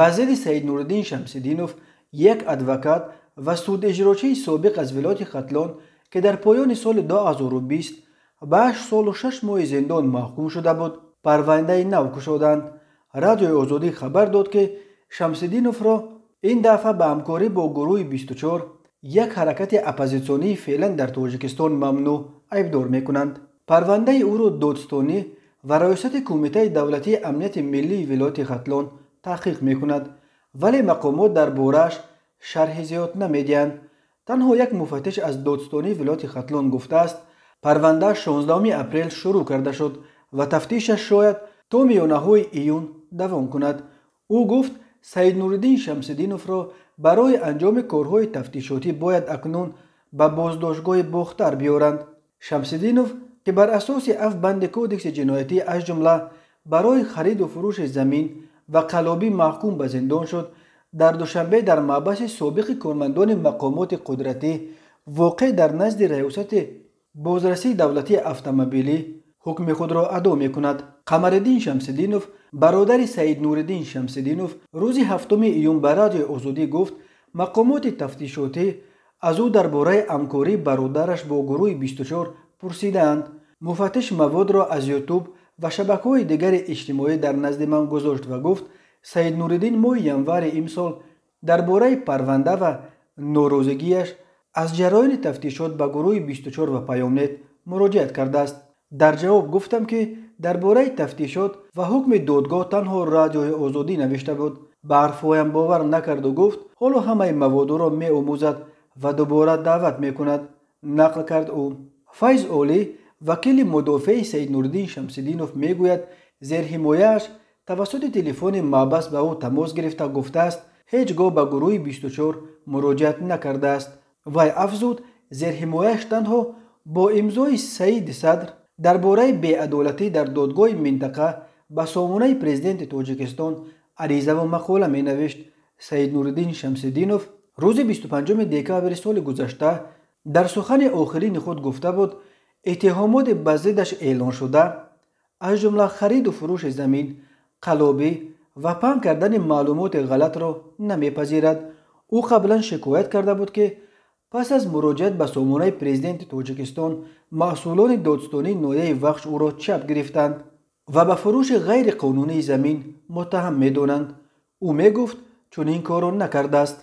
بزدی سید نوردین شمسدینوف یک ادوکات و سود اجراچی سابق از ولایت قتلان که در پایان سال 2020 به 8 سال و 6 ماه زندان محکوم شده بود پرونده نو کشودند رادیو آزادی خبر داد که شمسدینوف را این دفعه به همکاری با گروه 24 یک حرکت اپوزیسیونی فعلا در تاجیکستان ممنوع عیبدار میکنند پرونده او را دادستانی و ریاست کمیته دولتی امنیت ملی ولایت قتلان таҳқиқ мекунад вале мақомот дар борааш шарҳи зиёд намедиҳанд танҳо як муфаттиш аз додстони вилояти хатлон гуфтааст парванда 16 апрел шурӯъ карда шуд ва тафтишаш шояд то миёнаҳои июн давом кунад ӯ гуфт саиднуриддин шамсиддиновро барои анҷоми корҳои тафтишотӣ бояд акнун ба боздоштгоҳи бохтар биёранд шамсиддинов ки бар асоси аф банди кодекси ҷиноятӣ аз ҷумла барои хариду фурӯши замин و قلابی محکوم به زندان شد در دوشنبه در مابس سابق کارمندان مقامات قدرتی واقع در نزد ریاست بازرسی دولتی افتمبیلی حکم خود را ادا می کند قمردین شمسدینوف برادر سعید نوردین شمسدینوف روز هفتم ایون برای آزادی گفت مقامات تفتیشاتی از او درباره امکوری برادرش با گروه 24 پرسیدند مفتش مواد را از یوتیوب ва шабакаҳои дигари иҷтимоӣ дар назди ман гузошт ва гуфт саид нуриддин моҳи январи имсол дар бораи парванда ва норозигияш аз ҷараёни тафтишот ба гурӯҳи бистучор ва паёмнет муроҷиат кардааст дар ҷавоб гуфтам ки дар бораи тафтишот ва ҳукми додгоҳ танҳо радиои озодӣ навишта буд ба ҳарфҳоям бовар накарду гуфт ҳоло ҳамаи маводоро меомӯзад ва дубора даъват мекунад нақл кард ӯ файз олӣ вакили мудофиаи саид нуриддин шамсиддинов мегӯяд зерҳимояаш тавассути телефони маъбас ба ӯ тамос гирифта гуфтааст ҳеҷ гоҳ ба гурӯҳи бистучор муроҷиат накардааст вай афзуд зерҳимояаш танҳо бо имзои саиди садр дар бораи беадолатӣ дар додгоҳи минтақа ба сомонаи президенти тоҷикистон аризаву мақола менавишт саид нуриддин шамсиддинов рӯзи 25 декабри соли гузашта дар сухани охирини худ гуфта буд иттиҳомоти ба зиддаш эълоншуда аз ҷумла хариду фурӯши замин қалобӣ ва паҳн кардани маълумоти ғалатро намепазирад ӯ қаблан шикоят карда буд ки пас аз муроҷиат ба сомонаи президенти тоҷикистон масъулони додстонии ноҳияи вахш ӯро чап гирифтанд ва ба фурӯши ғайриқонунии замин муттаҳам медонанд ӯ мегуфт чунин корро накардааст